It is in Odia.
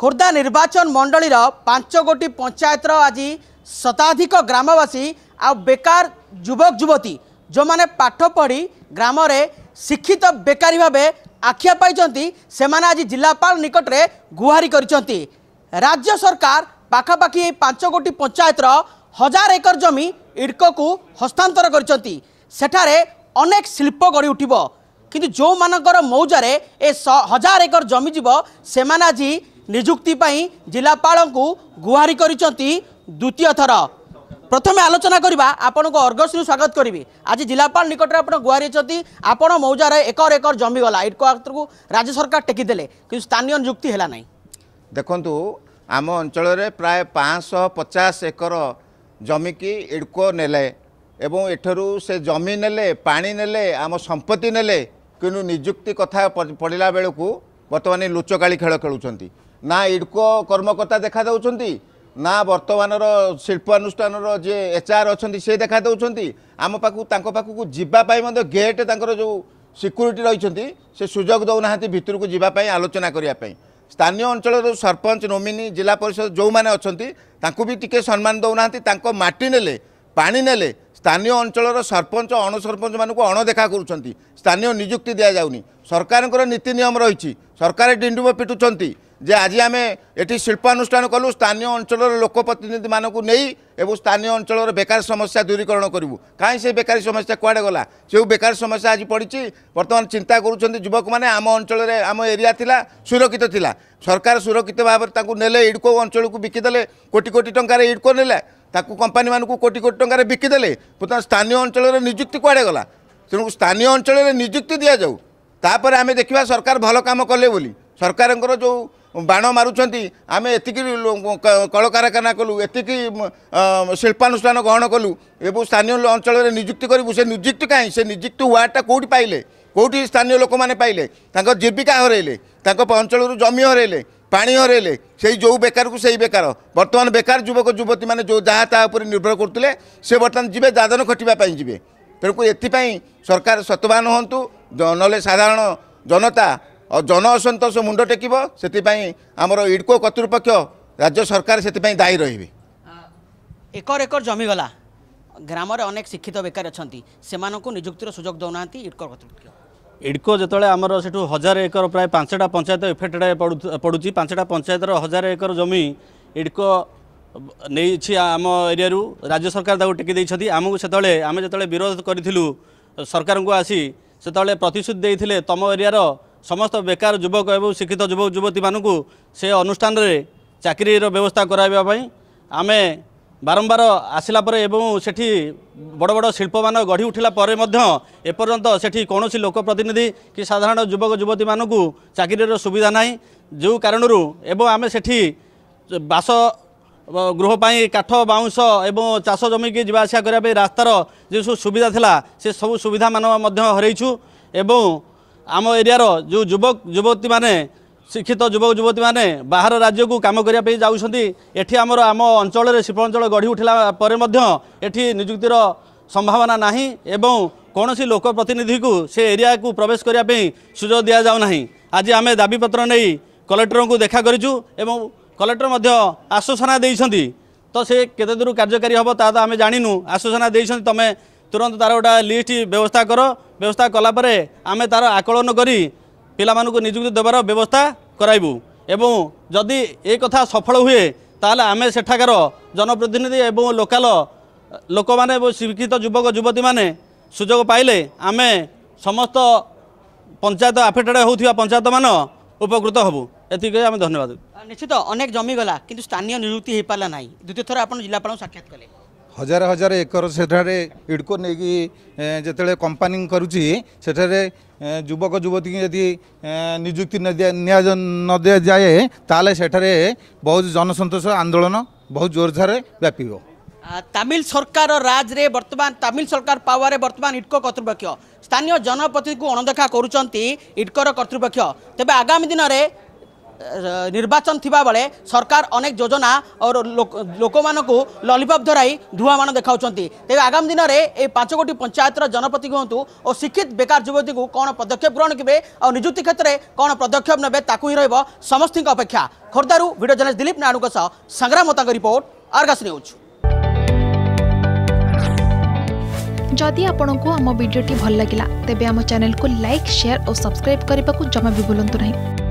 ଖୋର୍ଦ୍ଧା ନିର୍ବାଚନ ମଣ୍ଡଳୀର ପାଞ୍ଚ ଗୋଟି ପଞ୍ଚାୟତର ଆଜି ଶତାଧିକ ଗ୍ରାମବାସୀ ଆଉ ବେକାର ଯୁବକ ଯୁବତୀ ଯେଉଁମାନେ ପାଠ ପଢ଼ି ଗ୍ରାମରେ ଶିକ୍ଷିତ ବେକାରୀ ଭାବେ ଆଖିଆ ପାଇଛନ୍ତି ସେମାନେ ଆଜି ଜିଲ୍ଲାପାଳ ନିକଟରେ ଗୁହାରି କରିଛନ୍ତି ରାଜ୍ୟ ସରକାର ପାଖାପାଖି ଏହି ପାଞ୍ଚ ଗୋଟି ପଞ୍ଚାୟତର ହଜାର ଏକର ଜମି ଇଡ଼କୋକୁ ହସ୍ତାନ୍ତର କରିଛନ୍ତି ସେଠାରେ ଅନେକ ଶିଳ୍ପ ଗଢ଼ି ଉଠିବ କିନ୍ତୁ ଯେଉଁମାନଙ୍କର ମୌଜାରେ ଏ ହଜାର ଏକର ଜମି ଯିବ ସେମାନେ ଆଜି ନିଯୁକ୍ତି ପାଇଁ ଜିଲ୍ଲାପାଳଙ୍କୁ ଗୁହାରି କରିଛନ୍ତି ଦ୍ୱିତୀୟ ଥର ପ୍ରଥମେ ଆଲୋଚନା କରିବା ଆପଣଙ୍କୁ ଅର୍ଗସ୍ରୁ ସ୍ୱାଗତ କରିବି ଆଜି ଜିଲ୍ଲାପାଳ ନିକଟରେ ଆପଣ ଗୁହାରିଛନ୍ତି ଆପଣ ମୌଜାରେ ଏକର ଏକର ଜମିଗଲା ଇଟକ ଆକ୍ତକୁ ରାଜ୍ୟ ସରକାର ଟେକିଦେଲେ କିନ୍ତୁ ସ୍ଥାନୀୟ ନିଯୁକ୍ତି ହେଲା ନାହିଁ ଦେଖନ୍ତୁ ଆମ ଅଞ୍ଚଳରେ ପ୍ରାୟ ପାଞ୍ଚଶହ ପଚାଶ ଏକର ଜମିକି ଇଡ଼କୋ ନେଲେ ଏବଂ ଏଠାରୁ ସେ ଜମି ନେଲେ ପାଣି ନେଲେ ଆମ ସମ୍ପତ୍ତି ନେଲେ କିନ୍ତୁ ନିଯୁକ୍ତି କଥା ପଡ଼ିଲା ବେଳକୁ ବର୍ତ୍ତମାନ ଲୁଚକାଳି ଖେଳ ଖେଳୁଛନ୍ତି ନା ଇଡ଼କୋ କର୍ମକର୍ତ୍ତା ଦେଖାଦେଉଛନ୍ତି ନା ବର୍ତ୍ତମାନର ଶିଳ୍ପାନୁଷ୍ଠାନର ଯିଏ ଏଚ୍ ଆର୍ ଅଛନ୍ତି ସେ ଦେଖାଦେଉଛନ୍ତି ଆମ ପାଖକୁ ତାଙ୍କ ପାଖକୁ ଯିବା ପାଇଁ ମଧ୍ୟ ଗେଟ୍ ତାଙ୍କର ଯେଉଁ ସିକ୍ୟୁରିଟି ରହିଛନ୍ତି ସେ ସୁଯୋଗ ଦେଉନାହାନ୍ତି ଭିତରକୁ ଯିବା ପାଇଁ ଆଲୋଚନା କରିବା ପାଇଁ ସ୍ଥାନୀୟ ଅଞ୍ଚଳର ସରପଞ୍ଚ ନୋମିନି ଜିଲ୍ଲା ପରିଷଦ ଯେଉଁମାନେ ଅଛନ୍ତି ତାଙ୍କୁ ବି ଟିକିଏ ସମ୍ମାନ ଦେଉନାହାନ୍ତି ତାଙ୍କ ମାଟି ନେଲେ ପାଣି ନେଲେ ସ୍ଥାନୀୟ ଅଞ୍ଚଳର ସରପଞ୍ଚ ଅଣସରପଞ୍ଚମାନଙ୍କୁ ଅଣଦେଖା କରୁଛନ୍ତି ସ୍ଥାନୀୟ ନିଯୁକ୍ତି ଦିଆଯାଉନି ସରକାରଙ୍କର ନୀତି ନିୟମ ରହିଛି ସରକାର ଡିଣ୍ଡୁମ ପିଟୁଛନ୍ତି ଯେ ଆଜି ଆମେ ଏଠି ଶିଳ୍ପାନୁଷ୍ଠାନ କଲୁ ସ୍ଥାନୀୟ ଅଞ୍ଚଳର ଲୋକପ୍ରତିନିଧିମାନଙ୍କୁ ନେଇ ଏବଂ ସ୍ଥାନୀୟ ଅଞ୍ଚଳର ବେକାର ସମସ୍ୟା ଦୂରୀକରଣ କରିବୁ କାହିଁ ସେ ବେକାରୀ ସମସ୍ୟା କୁଆଡ଼େ ଗଲା ଯେଉଁ ବେକାର ସମସ୍ୟା ଆଜି ପଡ଼ିଛି ବର୍ତ୍ତମାନ ଚିନ୍ତା କରୁଛନ୍ତି ଯୁବକମାନେ ଆମ ଅଞ୍ଚଳରେ ଆମ ଏରିଆ ଥିଲା ସୁରକ୍ଷିତ ଥିଲା ସରକାର ସୁରକ୍ଷିତ ଭାବରେ ତାଙ୍କୁ ନେଲେ ଇଡ଼କୋ ଅଞ୍ଚଳକୁ ବିକିଦେଲେ କୋଟି କୋଟି ଟଙ୍କାରେ ଇଡ଼କୋ ନେଲେ ତାକୁ କମ୍ପାନୀମାନଙ୍କୁ କୋଟି କୋଟି ଟଙ୍କାରେ ବିକିଦେଲେ ବର୍ତ୍ତମାନ ସ୍ଥାନୀୟ ଅଞ୍ଚଳର ନିଯୁକ୍ତି କୁଆଡ଼େ ଗଲା ତେଣୁ ସ୍ଥାନୀୟ ଅଞ୍ଚଳରେ ନିଯୁକ୍ତି ଦିଆଯାଉ ତାପରେ ଆମେ ଦେଖିବା ସରକାର ଭଲ କାମ କଲେ ବୋଲି ସରକାରଙ୍କର ଯେଉଁ ବାଣ ମାରୁଛନ୍ତି ଆମେ ଏତିକି କଳକାରଖାନା କଲୁ ଏତିକି ଶିଳ୍ପାନୁଷ୍ଠାନ ଗ୍ରହଣ କଲୁ ଏବଂ ସ୍ଥାନୀୟ ଅଞ୍ଚଳରେ ନିଯୁକ୍ତି କରିବୁ ସେ ନିଯୁକ୍ତି କାହିଁ ସେ ନିଯୁକ୍ତି ୱାର୍ଡ଼ଟା କେଉଁଠି ପାଇଲେ କେଉଁଠି ସ୍ଥାନୀୟ ଲୋକମାନେ ପାଇଲେ ତାଙ୍କ ଜୀବିକା ହରାଇଲେ ତାଙ୍କ ଅଞ୍ଚଳରୁ ଜମି ହରାଇଲେ ପାଣି ହରାଇଲେ ସେଇ ଯେଉଁ ବେକାରକୁ ସେଇ ବେକାର ବର୍ତ୍ତମାନ ବେକାର ଯୁବକ ଯୁବତୀମାନେ ଯେଉଁ ଯାହା ତାହା ଉପରେ ନିର୍ଭର କରୁଥିଲେ ସେ ବର୍ତ୍ତମାନ ଯିବେ ଦାଦନ ଖଟିବା ପାଇଁ ଯିବେ ତେଣୁ ଏଥିପାଇଁ ସରକାର ସତବାନ ହୁଅନ୍ତୁ ନହେଲେ ସାଧାରଣ ଜନତା ଆଉ ଜନ ଅସନ୍ତୋଷ ମୁଣ୍ଡ ଟେକିବ ସେଥିପାଇଁ ଆମର ଇଡ଼କୋ କର୍ତ୍ତୃପକ୍ଷ ରାଜ୍ୟ ସରକାର ସେଥିପାଇଁ ଦାୟୀ ରହିବେ ଏକର ଏକର ଜମିଗଲା ଗ୍ରାମରେ ଅନେକ ଶିକ୍ଷିତ ବେକାରୀ ଅଛନ୍ତି ସେମାନଙ୍କୁ ନିଯୁକ୍ତିର ସୁଯୋଗ ଦେଉନାହାନ୍ତି ଇଡ଼କୋ କର୍ତ୍ତୃପକ୍ଷ ଇଡ଼କୋ ଯେତେବେଳେ ଆମର ସେଠୁ ହଜାର ଏକର ପ୍ରାୟ ପାଞ୍ଚଟା ପଞ୍ଚାୟତ ଇଫେକ୍ଟେଡ୍ ପଡ଼ୁଛି ପାଞ୍ଚଟା ପଞ୍ଚାୟତର ହଜାର ଏକର ଜମି ଇଡ଼କୋ ନେଇଛି ଆମ ଏରିଆରୁ ରାଜ୍ୟ ସରକାର ତାକୁ ଟେକି ଦେଇଛନ୍ତି ଆମକୁ ସେତେବେଳେ ଆମେ ଯେତେବେଳେ ବିରୋଧ କରିଥିଲୁ ସରକାରଙ୍କୁ ଆସି ସେତେବେଳେ ପ୍ରତିଶ୍ରୁତି ଦେଇଥିଲେ ତମ ଏରିଆର ସମସ୍ତ ବେକାର ଯୁବକ ଏବଂ ଶିକ୍ଷିତ ଯୁବକ ଯୁବତୀମାନଙ୍କୁ ସେ ଅନୁଷ୍ଠାନରେ ଚାକିରିର ବ୍ୟବସ୍ଥା କରାଇବା ପାଇଁ ଆମେ ବାରମ୍ବାର ଆସିଲା ପରେ ଏବଂ ସେଠି ବଡ଼ ବଡ଼ ଶିଳ୍ପମାନ ଗଢ଼ି ଉଠିଲା ପରେ ମଧ୍ୟ ଏପର୍ଯ୍ୟନ୍ତ ସେଠି କୌଣସି ଲୋକ ପ୍ରତିନିଧି କି ସାଧାରଣ ଯୁବକ ଯୁବତୀମାନଙ୍କୁ ଚାକିରିର ସୁବିଧା ନାହିଁ ଯେଉଁ କାରଣରୁ ଏବଂ ଆମେ ସେଠି ବାସ ଗୃହ ପାଇଁ କାଠ ବାଉଁଶ ଏବଂ ଚାଷ ଜମିକି ଯିବା ଆସିବା କରିବା ପାଇଁ ରାସ୍ତାର ଯେଉଁ ସବୁ ସୁବିଧା ଥିଲା ସେ ସବୁ ସୁବିଧାମାନ ମଧ୍ୟ ହରେଇଛୁ ଏବଂ ଆମ ଏରିଆର ଯେଉଁ ଯୁବକ ଯୁବତୀମାନେ ଶିକ୍ଷିତ ଯୁବକ ଯୁବତୀମାନେ ବାହାର ରାଜ୍ୟକୁ କାମ କରିବା ପାଇଁ ଯାଉଛନ୍ତି ଏଠି ଆମର ଆମ ଅଞ୍ଚଳରେ ଶିଳ୍ପ ଅଞ୍ଚଳ ଗଢ଼ି ଉଠିଲା ପରେ ମଧ୍ୟ ଏଠି ନିଯୁକ୍ତିର ସମ୍ଭାବନା ନାହିଁ ଏବଂ କୌଣସି ଲୋକ ପ୍ରତିନିଧିକୁ ସେ ଏରିଆକୁ ପ୍ରବେଶ କରିବା ପାଇଁ ସୁଯୋଗ ଦିଆଯାଉନାହିଁ ଆଜି ଆମେ ଦାବିପତ୍ର ନେଇ କଲେକ୍ଟରଙ୍କୁ ଦେଖା କରିଛୁ ଏବଂ କଲେକ୍ଟର ମଧ୍ୟ ଆଶ୍ୱାସନା ଦେଇଛନ୍ତି ତ ସେ କେତେ ଦୂର କାର୍ଯ୍ୟକାରୀ ହେବ ତାହା ତ ଆମେ ଜାଣିନୁ ଆଶ୍ୱାସନା ଦେଇଛନ୍ତି ତୁମେ ତୁରନ୍ତ ତା'ର ଗୋଟେ ଲିଷ୍ଟ ବ୍ୟବସ୍ଥା କର ବ୍ୟବସ୍ଥା କଲାପରେ ଆମେ ତା'ର ଆକଳନ କରି ପିଲାମାନଙ୍କୁ ନିଯୁକ୍ତି ଦେବାର ବ୍ୟବସ୍ଥା କରାଇବୁ ଏବଂ ଯଦି ଏ କଥା ସଫଳ ହୁଏ ତାହେଲେ ଆମେ ସେଠାକାର ଜନପ୍ରତିନିଧି ଏବଂ ଲୋକାଲ ଲୋକମାନେ ଏବଂ ଶିକ୍ଷିତ ଯୁବକ ଯୁବତୀମାନେ ସୁଯୋଗ ପାଇଲେ ଆମେ ସମସ୍ତ ପଞ୍ଚାୟତ ଆଫେଟେଡ଼ ହେଉଥିବା ପଞ୍ଚାୟତମାନ ଉପକୃତ ହେବୁ ଏତିକି ଆମେ ଧନ୍ୟବାଦ ନିଶ୍ଚିତ ଅନେକ ଜମିଗଲା କିନ୍ତୁ ସ୍ଥାନୀୟ ନିଯୁକ୍ତି ହୋଇପାରିଲା ନାହିଁ ଦ୍ୱିତୀୟ ଥର ଆପଣ ଜିଲ୍ଲାପାଳଙ୍କୁ ସାକ୍ଷାତ କଲେ হাজার হাজার একর সেঠারে ইডকো নেই যেত কম্পানি করুছি সেঠারে যুবক যুবতী যদি নিযুক্তি নদিয়া যায় তাহলে সেঠারে বহু জনসন্তোষ আন্দোলন বহু জোরদারে ব্যাপিব তামিল সরকার রাজরে বর্তমান তামিল সরকার পাওয়ারে বর্তমান ইডকো কর্তৃপক্ষ স্থানীয় জনপ্রতিনিধি অণদেখা করুচার ইডকোর কর্তৃপক্ষ তবে আগামী দিনের निर्वाचन थी बेले सरकार अनेक योजना और लोक मान ललिपप धर धुआ मान देखा तेज आगामी दिन में यह पांच गोटी पंचायत जनप्रति हूँ और शिक्षित बेकार युवती को कौन पदक्षेप ग्रहण करेंगे और निजुक्ति क्षेत्र में कौन पदक्षेप ने रस्ती अपेक्षा खोर्धारू भिड जर्नालीस्ट दिलीप नायणु संग्रामता रिपोर्ट अर्गस न्यूज जदि आपण को आम भिड्टे भल लगा तेब चैनल को लाइक सेयार और सब्सक्राइब करने को जमा भी बुलां नहीं